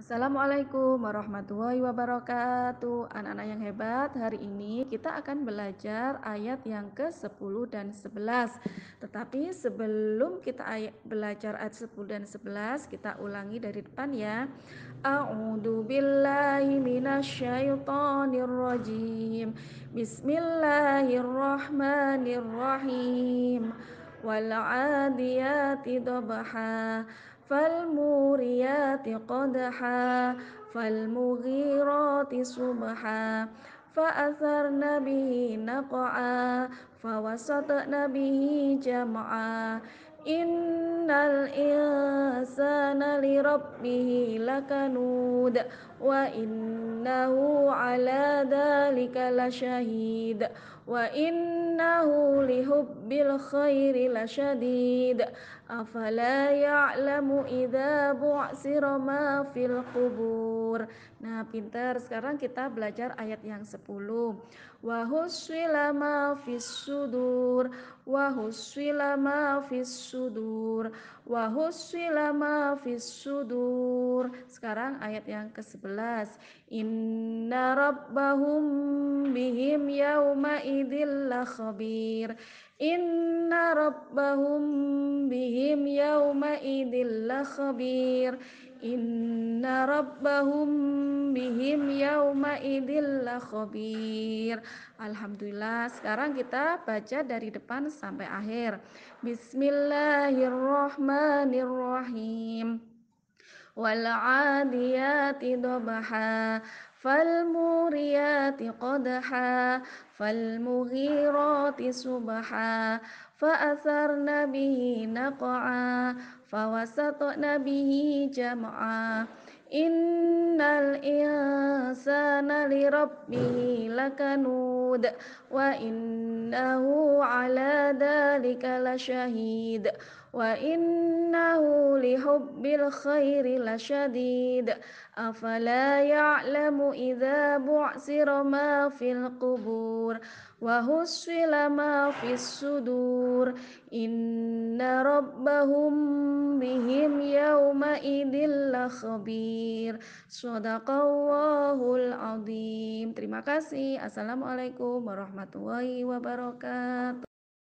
Assalamualaikum warahmatullahi wabarakatuh. Anak-anak yang hebat, hari ini kita akan belajar ayat yang ke-10 dan 11. Tetapi sebelum kita belajar ayat 10 dan 11, kita ulangi dari depan ya. A'udzu billahi Bismillahirrahmanirrahim. Wal فالموريات قدحا فالمغيرات صبحا فأثرن به نقعا فوسطن به جمعا Innal insana li rabbih lakanud wa innahu ala dhalika lasyahid wa innahu hubbil khairi lasyadid afala ya'lamu idza bu'sira ma fil qubur nah pintar sekarang kita belajar ayat yang 10 wa huswila ma fis sudur wa huswila ma fis sudur wa husila ma fis sudur. Sekarang ayat yang ke-11. Inna rabbahum bihim yauma idzil khabir. Inna rabbahum bihim yauma idzil khabir. Inna rabbahum bihim yauma idillah khabir. Alhamdulillah, sekarang kita baca dari depan sampai akhir. Bismillahirrahmanirrahim. والعاديات ضبحا فالموريات قدحا فالمغيرات سبحا فأثرن به نقعا فوسطن به جمعا إن الإنسان لربه لكنود وإنه على ذلك لشهيد وإنه لحب الخير لشديد أفلا يعلم إذا بعثر ما في القبور وهسل ما في الصدور إن inna rabbahum bihim yawma idil lakhbir sadaqallahul azim terima kasih assalamualaikum warahmatullahi wabarakatuh